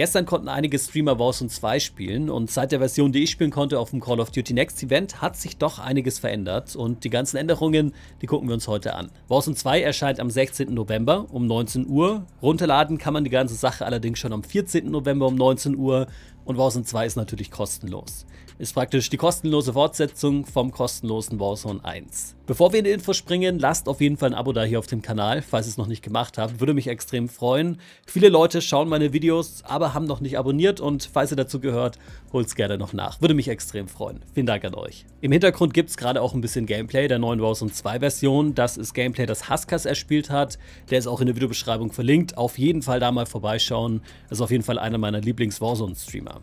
Gestern konnten einige Streamer Warzone 2 spielen und seit der Version, die ich spielen konnte auf dem Call of Duty Next Event, hat sich doch einiges verändert und die ganzen Änderungen, die gucken wir uns heute an. Warzone 2 erscheint am 16. November um 19 Uhr. Runterladen kann man die ganze Sache allerdings schon am 14. November um 19 Uhr und Warzone 2 ist natürlich kostenlos. Ist praktisch die kostenlose Fortsetzung vom kostenlosen Warzone 1. Bevor wir in die Infos springen, lasst auf jeden Fall ein Abo da hier auf dem Kanal, falls ihr es noch nicht gemacht habt. Würde mich extrem freuen. Viele Leute schauen meine Videos, aber haben noch nicht abonniert und falls ihr dazu gehört, holt es gerne noch nach. Würde mich extrem freuen. Vielen Dank an euch. Im Hintergrund gibt es gerade auch ein bisschen Gameplay der neuen Warzone 2 Version. Das ist Gameplay, das Huskas erspielt hat. Der ist auch in der Videobeschreibung verlinkt. Auf jeden Fall da mal vorbeischauen. Das ist auf jeden Fall einer meiner Lieblings-Warzone-Streamer.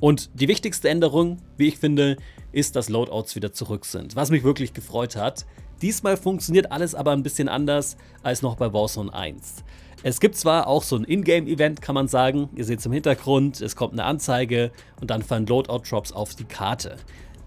Und die wichtigste Änderung, wie ich finde, ist, dass Loadouts wieder zurück sind. Was mich wirklich gefreut hat. Diesmal funktioniert alles aber ein bisschen anders als noch bei Warzone 1. Es gibt zwar auch so ein Ingame-Event, kann man sagen. Ihr seht es im Hintergrund, es kommt eine Anzeige und dann fallen Loadout-Drops auf die Karte.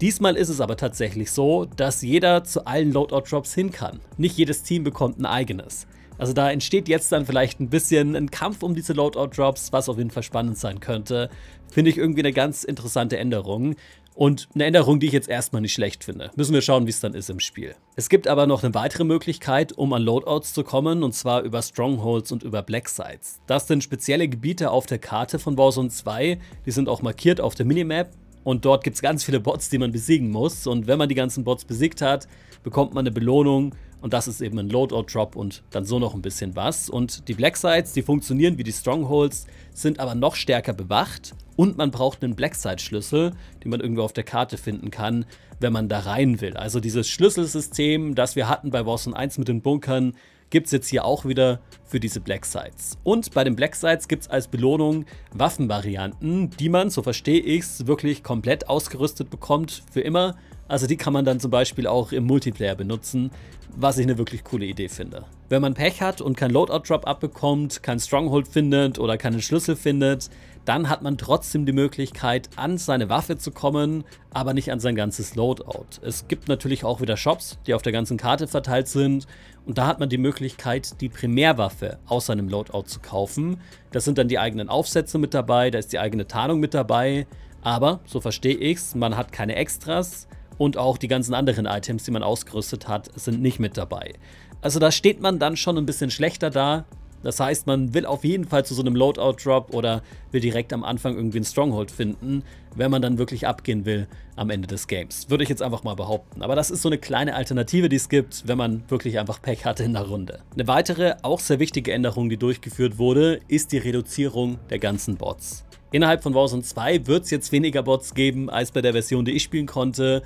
Diesmal ist es aber tatsächlich so, dass jeder zu allen Loadout-Drops hin kann. Nicht jedes Team bekommt ein eigenes. Also da entsteht jetzt dann vielleicht ein bisschen ein Kampf um diese Loadout-Drops, was auf jeden Fall spannend sein könnte. Finde ich irgendwie eine ganz interessante Änderung. Und eine Änderung, die ich jetzt erstmal nicht schlecht finde. Müssen wir schauen, wie es dann ist im Spiel. Es gibt aber noch eine weitere Möglichkeit, um an Loadouts zu kommen, und zwar über Strongholds und über Black Sites. Das sind spezielle Gebiete auf der Karte von Warzone 2, die sind auch markiert auf der Minimap. Und dort gibt es ganz viele Bots, die man besiegen muss. Und wenn man die ganzen Bots besiegt hat, bekommt man eine Belohnung und das ist eben ein Loadout-Drop und dann so noch ein bisschen was. Und die Black Sites, die funktionieren wie die Strongholds, sind aber noch stärker bewacht. Und man braucht einen Black Site-Schlüssel, den man irgendwo auf der Karte finden kann, wenn man da rein will. Also dieses Schlüsselsystem, das wir hatten bei Warzone 1 mit den Bunkern, gibt es jetzt hier auch wieder für diese Black Sites. Und bei den Black Sites gibt es als Belohnung Waffenvarianten, die man, so verstehe ich es, wirklich komplett ausgerüstet bekommt, für immer also die kann man dann zum Beispiel auch im Multiplayer benutzen, was ich eine wirklich coole Idee finde. Wenn man Pech hat und kein Loadout-Drop abbekommt, kein Stronghold findet oder keinen Schlüssel findet, dann hat man trotzdem die Möglichkeit, an seine Waffe zu kommen, aber nicht an sein ganzes Loadout. Es gibt natürlich auch wieder Shops, die auf der ganzen Karte verteilt sind und da hat man die Möglichkeit, die Primärwaffe aus seinem Loadout zu kaufen. Da sind dann die eigenen Aufsätze mit dabei, da ist die eigene Tarnung mit dabei, aber, so verstehe ich's, man hat keine Extras, und auch die ganzen anderen Items, die man ausgerüstet hat, sind nicht mit dabei. Also da steht man dann schon ein bisschen schlechter da. Das heißt, man will auf jeden Fall zu so einem Loadout-Drop oder will direkt am Anfang irgendwie einen Stronghold finden, wenn man dann wirklich abgehen will am Ende des Games. Würde ich jetzt einfach mal behaupten. Aber das ist so eine kleine Alternative, die es gibt, wenn man wirklich einfach Pech hatte in der Runde. Eine weitere, auch sehr wichtige Änderung, die durchgeführt wurde, ist die Reduzierung der ganzen Bots. Innerhalb von Warzone 2 wird es jetzt weniger Bots geben als bei der Version, die ich spielen konnte.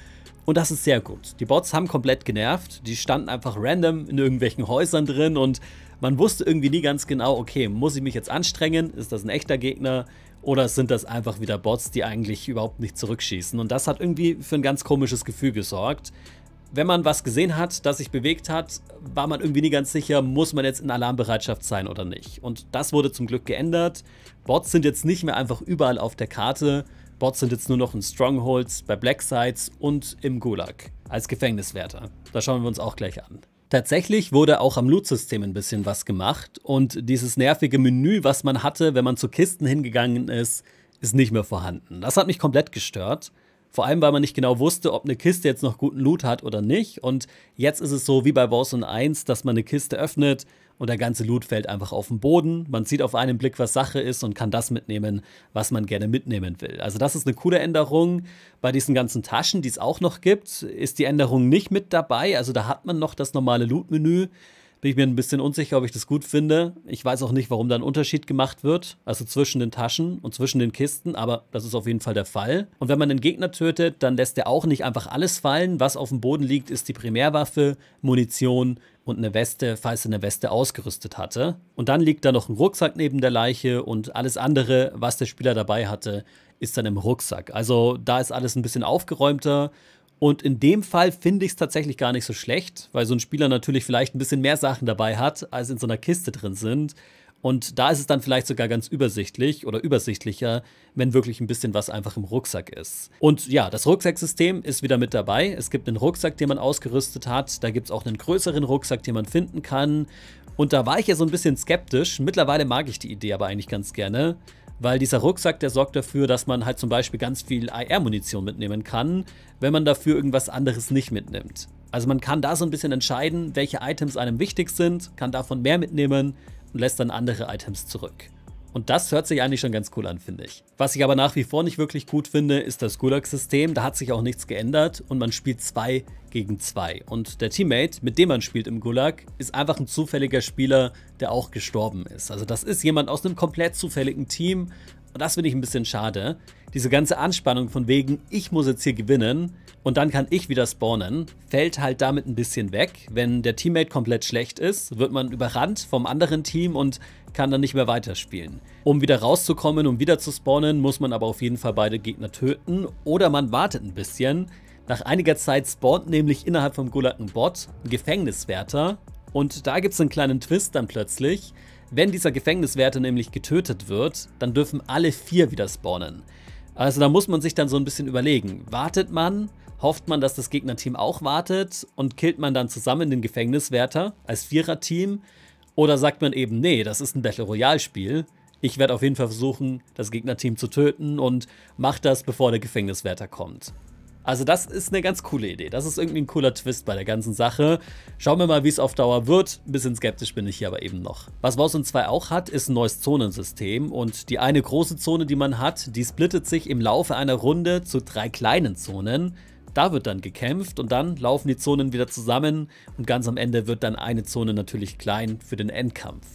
Und das ist sehr gut. Die Bots haben komplett genervt. Die standen einfach random in irgendwelchen Häusern drin und man wusste irgendwie nie ganz genau, okay, muss ich mich jetzt anstrengen? Ist das ein echter Gegner? Oder sind das einfach wieder Bots, die eigentlich überhaupt nicht zurückschießen? Und das hat irgendwie für ein ganz komisches Gefühl gesorgt. Wenn man was gesehen hat, das sich bewegt hat, war man irgendwie nie ganz sicher, muss man jetzt in Alarmbereitschaft sein oder nicht. Und das wurde zum Glück geändert. Bots sind jetzt nicht mehr einfach überall auf der Karte, Bots sind jetzt nur noch in Strongholds, bei Black Sites und im Gulag als Gefängniswärter. Da schauen wir uns auch gleich an. Tatsächlich wurde auch am Loot-System ein bisschen was gemacht und dieses nervige Menü, was man hatte, wenn man zu Kisten hingegangen ist, ist nicht mehr vorhanden. Das hat mich komplett gestört. Vor allem, weil man nicht genau wusste, ob eine Kiste jetzt noch guten Loot hat oder nicht. Und jetzt ist es so wie bei Warzone 1, dass man eine Kiste öffnet und der ganze Loot fällt einfach auf den Boden. Man sieht auf einen Blick, was Sache ist und kann das mitnehmen, was man gerne mitnehmen will. Also das ist eine coole Änderung. Bei diesen ganzen Taschen, die es auch noch gibt, ist die Änderung nicht mit dabei. Also da hat man noch das normale Loot-Menü bin ich mir ein bisschen unsicher, ob ich das gut finde. Ich weiß auch nicht, warum da ein Unterschied gemacht wird, also zwischen den Taschen und zwischen den Kisten, aber das ist auf jeden Fall der Fall. Und wenn man einen Gegner tötet, dann lässt er auch nicht einfach alles fallen. Was auf dem Boden liegt, ist die Primärwaffe, Munition und eine Weste, falls er eine Weste ausgerüstet hatte. Und dann liegt da noch ein Rucksack neben der Leiche und alles andere, was der Spieler dabei hatte, ist dann im Rucksack. Also da ist alles ein bisschen aufgeräumter und in dem Fall finde ich es tatsächlich gar nicht so schlecht, weil so ein Spieler natürlich vielleicht ein bisschen mehr Sachen dabei hat, als in so einer Kiste drin sind. Und da ist es dann vielleicht sogar ganz übersichtlich oder übersichtlicher, wenn wirklich ein bisschen was einfach im Rucksack ist. Und ja, das Rucksacksystem ist wieder mit dabei. Es gibt einen Rucksack, den man ausgerüstet hat. Da gibt es auch einen größeren Rucksack, den man finden kann. Und da war ich ja so ein bisschen skeptisch. Mittlerweile mag ich die Idee aber eigentlich ganz gerne. Weil dieser Rucksack, der sorgt dafür, dass man halt zum Beispiel ganz viel IR-Munition mitnehmen kann, wenn man dafür irgendwas anderes nicht mitnimmt. Also man kann da so ein bisschen entscheiden, welche Items einem wichtig sind, kann davon mehr mitnehmen und lässt dann andere Items zurück. Und das hört sich eigentlich schon ganz cool an, finde ich. Was ich aber nach wie vor nicht wirklich gut finde, ist das Gulag-System. Da hat sich auch nichts geändert und man spielt zwei gegen zwei. Und der Teammate, mit dem man spielt im Gulag, ist einfach ein zufälliger Spieler, der auch gestorben ist. Also das ist jemand aus einem komplett zufälligen Team und das finde ich ein bisschen schade. Diese ganze Anspannung von wegen, ich muss jetzt hier gewinnen und dann kann ich wieder spawnen, fällt halt damit ein bisschen weg. Wenn der Teammate komplett schlecht ist, wird man überrannt vom anderen Team und kann dann nicht mehr weiterspielen. Um wieder rauszukommen und um wieder zu spawnen, muss man aber auf jeden Fall beide Gegner töten oder man wartet ein bisschen. Nach einiger Zeit spawnt nämlich innerhalb vom Gulag ein Bot, ein Gefängniswärter und da gibt es einen kleinen Twist dann plötzlich. Wenn dieser Gefängniswärter nämlich getötet wird, dann dürfen alle vier wieder spawnen. Also da muss man sich dann so ein bisschen überlegen. Wartet man? Hofft man, dass das Gegnerteam auch wartet? Und killt man dann zusammen den Gefängniswärter als Viererteam? Oder sagt man eben, nee, das ist ein Battle Royale-Spiel. Ich werde auf jeden Fall versuchen, das Gegnerteam zu töten und mach das, bevor der Gefängniswärter kommt. Also das ist eine ganz coole Idee. Das ist irgendwie ein cooler Twist bei der ganzen Sache. Schauen wir mal, wie es auf Dauer wird. Ein bisschen skeptisch bin ich hier aber eben noch. Was Warzone 2 auch hat, ist ein neues Zonensystem. Und die eine große Zone, die man hat, die splittet sich im Laufe einer Runde zu drei kleinen Zonen. Da wird dann gekämpft und dann laufen die Zonen wieder zusammen und ganz am Ende wird dann eine Zone natürlich klein für den Endkampf.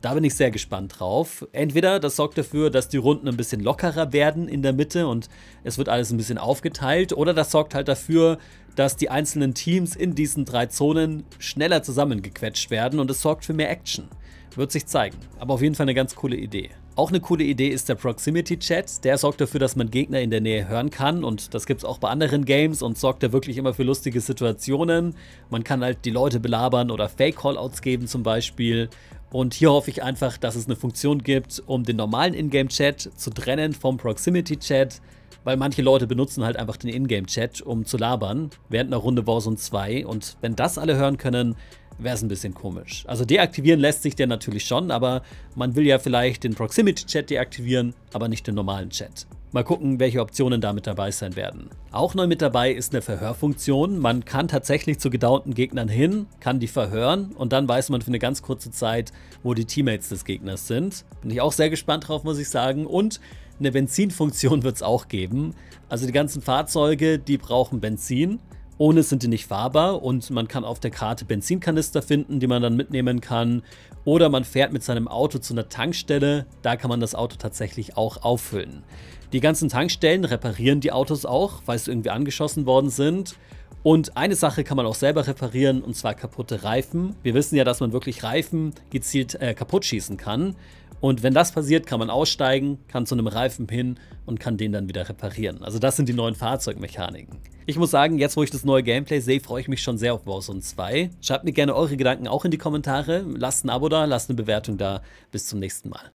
Da bin ich sehr gespannt drauf. Entweder das sorgt dafür, dass die Runden ein bisschen lockerer werden in der Mitte und es wird alles ein bisschen aufgeteilt, oder das sorgt halt dafür, dass die einzelnen Teams in diesen drei Zonen schneller zusammengequetscht werden und es sorgt für mehr Action. Wird sich zeigen, aber auf jeden Fall eine ganz coole Idee. Auch eine coole Idee ist der Proximity Chat. Der sorgt dafür, dass man Gegner in der Nähe hören kann und das gibt es auch bei anderen Games und sorgt da wirklich immer für lustige Situationen. Man kann halt die Leute belabern oder Fake-Callouts geben zum Beispiel. Und hier hoffe ich einfach, dass es eine Funktion gibt, um den normalen Ingame-Chat zu trennen vom Proximity-Chat, weil manche Leute benutzen halt einfach den Ingame-Chat, um zu labern, während einer Runde Warzone 2. Und wenn das alle hören können, wäre es ein bisschen komisch. Also deaktivieren lässt sich der natürlich schon, aber man will ja vielleicht den Proximity-Chat deaktivieren, aber nicht den normalen Chat. Mal gucken, welche Optionen da mit dabei sein werden. Auch neu mit dabei ist eine Verhörfunktion. Man kann tatsächlich zu gedownten Gegnern hin, kann die verhören und dann weiß man für eine ganz kurze Zeit, wo die Teammates des Gegners sind. Bin ich auch sehr gespannt drauf, muss ich sagen. Und eine Benzinfunktion wird es auch geben. Also die ganzen Fahrzeuge, die brauchen Benzin. Ohne sind die nicht fahrbar und man kann auf der Karte Benzinkanister finden, die man dann mitnehmen kann. Oder man fährt mit seinem Auto zu einer Tankstelle, da kann man das Auto tatsächlich auch auffüllen. Die ganzen Tankstellen reparieren die Autos auch, weil sie irgendwie angeschossen worden sind. Und eine Sache kann man auch selber reparieren, und zwar kaputte Reifen. Wir wissen ja, dass man wirklich Reifen gezielt äh, kaputt schießen kann. Und wenn das passiert, kann man aussteigen, kann zu einem Reifen hin und kann den dann wieder reparieren. Also das sind die neuen Fahrzeugmechaniken. Ich muss sagen, jetzt wo ich das neue Gameplay sehe, freue ich mich schon sehr auf Warzone 2. Schreibt mir gerne eure Gedanken auch in die Kommentare, lasst ein Abo da, lasst eine Bewertung da. Bis zum nächsten Mal.